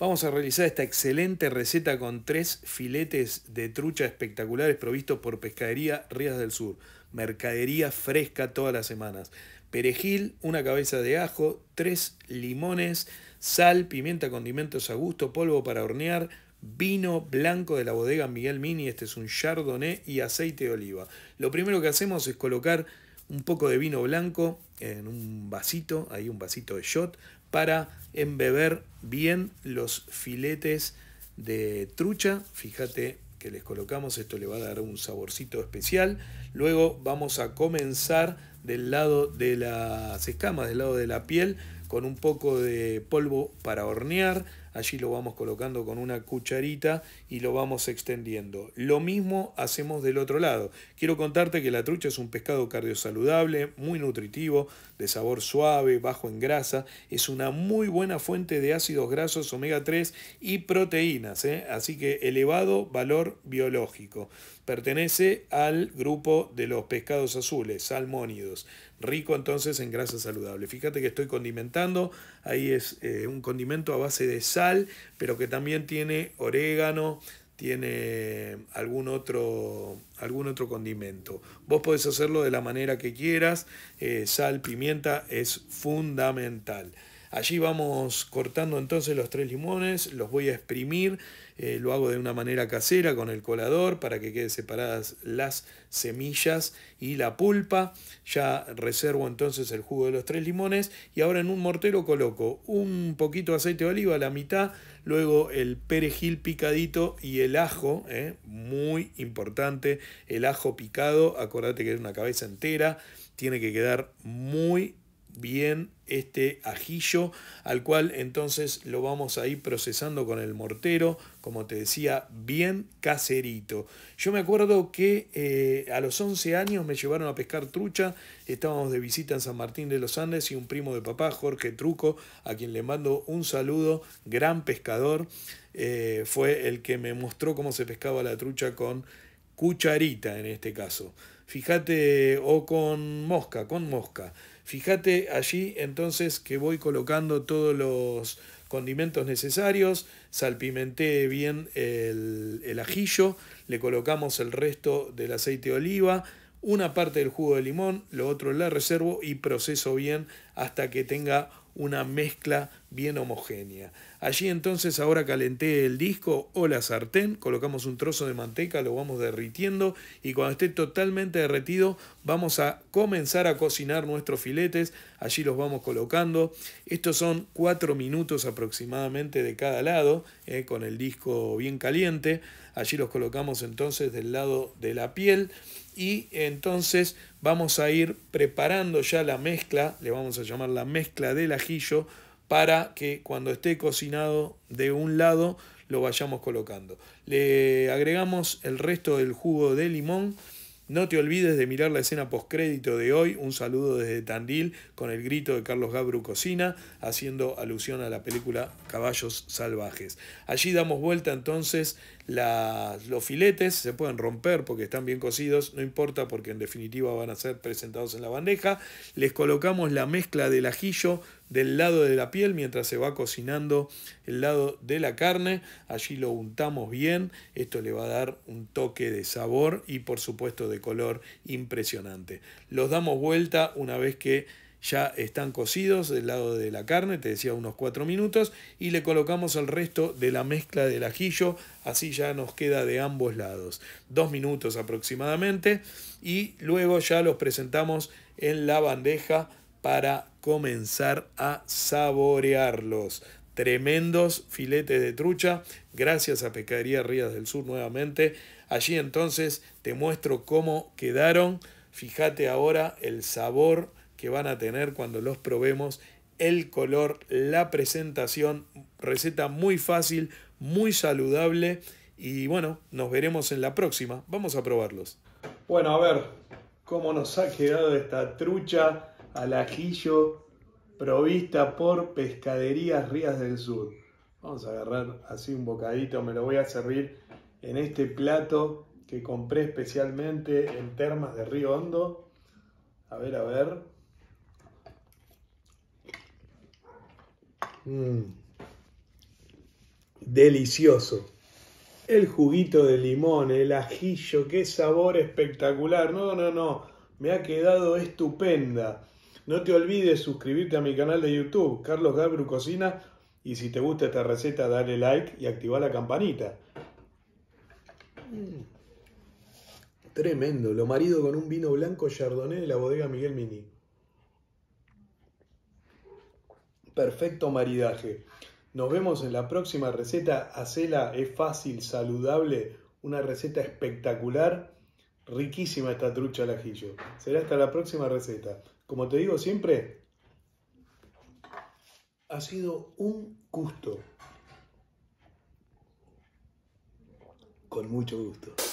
Vamos a realizar esta excelente receta con tres filetes de trucha espectaculares provistos por Pescadería Rías del Sur. Mercadería fresca todas las semanas. Perejil, una cabeza de ajo, tres limones, sal, pimienta, condimentos a gusto, polvo para hornear, vino blanco de la bodega Miguel Mini, este es un chardonnay y aceite de oliva. Lo primero que hacemos es colocar un poco de vino blanco en un vasito, ahí un vasito de shot, para embeber bien los filetes de trucha. Fíjate que les colocamos, esto le va a dar un saborcito especial. Luego vamos a comenzar del lado de las escamas, del lado de la piel, con un poco de polvo para hornear allí lo vamos colocando con una cucharita y lo vamos extendiendo. Lo mismo hacemos del otro lado. Quiero contarte que la trucha es un pescado cardiosaludable, muy nutritivo, de sabor suave, bajo en grasa. Es una muy buena fuente de ácidos grasos omega 3 y proteínas, ¿eh? así que elevado valor biológico. Pertenece al grupo de los pescados azules, salmónidos rico entonces en grasa saludable. Fíjate que estoy condimentando, ahí es eh, un condimento a base de sal, pero que también tiene orégano, tiene algún otro, algún otro condimento. Vos podés hacerlo de la manera que quieras, eh, sal, pimienta es fundamental. Allí vamos cortando entonces los tres limones, los voy a exprimir, eh, lo hago de una manera casera con el colador para que queden separadas las semillas y la pulpa. Ya reservo entonces el jugo de los tres limones y ahora en un mortero coloco un poquito de aceite de oliva, la mitad, luego el perejil picadito y el ajo, eh, muy importante, el ajo picado, acordate que es una cabeza entera, tiene que quedar muy bien este ajillo al cual entonces lo vamos a ir procesando con el mortero como te decía bien caserito yo me acuerdo que eh, a los 11 años me llevaron a pescar trucha estábamos de visita en San Martín de los Andes y un primo de papá Jorge Truco a quien le mando un saludo gran pescador eh, fue el que me mostró cómo se pescaba la trucha con cucharita en este caso fíjate o con mosca con mosca Fíjate allí entonces que voy colocando todos los condimentos necesarios, salpimenté bien el, el ajillo, le colocamos el resto del aceite de oliva, una parte del jugo de limón, lo otro la reservo y proceso bien hasta que tenga una mezcla bien homogénea. Allí entonces ahora calenté el disco o la sartén, colocamos un trozo de manteca, lo vamos derritiendo y cuando esté totalmente derretido vamos a comenzar a cocinar nuestros filetes, allí los vamos colocando. Estos son cuatro minutos aproximadamente de cada lado, eh, con el disco bien caliente. Allí los colocamos entonces del lado de la piel y entonces vamos a ir preparando ya la mezcla, le vamos a llamar la mezcla del ajillo, para que cuando esté cocinado de un lado lo vayamos colocando. Le agregamos el resto del jugo de limón. No te olvides de mirar la escena postcrédito de hoy. Un saludo desde Tandil con el grito de Carlos Gabru Cocina, haciendo alusión a la película Caballos Salvajes. Allí damos vuelta entonces los filetes se pueden romper porque están bien cocidos, no importa porque en definitiva van a ser presentados en la bandeja. Les colocamos la mezcla del ajillo del lado de la piel mientras se va cocinando el lado de la carne. Allí lo untamos bien. Esto le va a dar un toque de sabor y por supuesto de color impresionante. Los damos vuelta una vez que ya están cocidos del lado de la carne, te decía unos 4 minutos, y le colocamos el resto de la mezcla del ajillo, así ya nos queda de ambos lados, dos minutos aproximadamente, y luego ya los presentamos en la bandeja para comenzar a saborearlos. Tremendos filetes de trucha, gracias a Pescadería Rías del Sur nuevamente. Allí entonces te muestro cómo quedaron. Fíjate ahora el sabor que van a tener cuando los probemos, el color, la presentación, receta muy fácil, muy saludable y bueno, nos veremos en la próxima, vamos a probarlos. Bueno, a ver cómo nos ha quedado esta trucha al ajillo provista por Pescaderías Rías del Sur. Vamos a agarrar así un bocadito, me lo voy a servir en este plato que compré especialmente en Termas de Río Hondo. A ver, a ver. Mm. Delicioso. El juguito de limón, el ajillo, qué sabor espectacular. No, no, no. Me ha quedado estupenda. No te olvides suscribirte a mi canal de YouTube, Carlos Gabru Cocina. Y si te gusta esta receta, dale like y activa la campanita. Mm. Tremendo. Lo marido con un vino blanco Chardonnay en la bodega Miguel Mini. perfecto maridaje. Nos vemos en la próxima receta. Hacela es fácil, saludable, una receta espectacular. Riquísima esta trucha al ajillo. Será hasta la próxima receta. Como te digo siempre, ha sido un gusto. Con mucho gusto.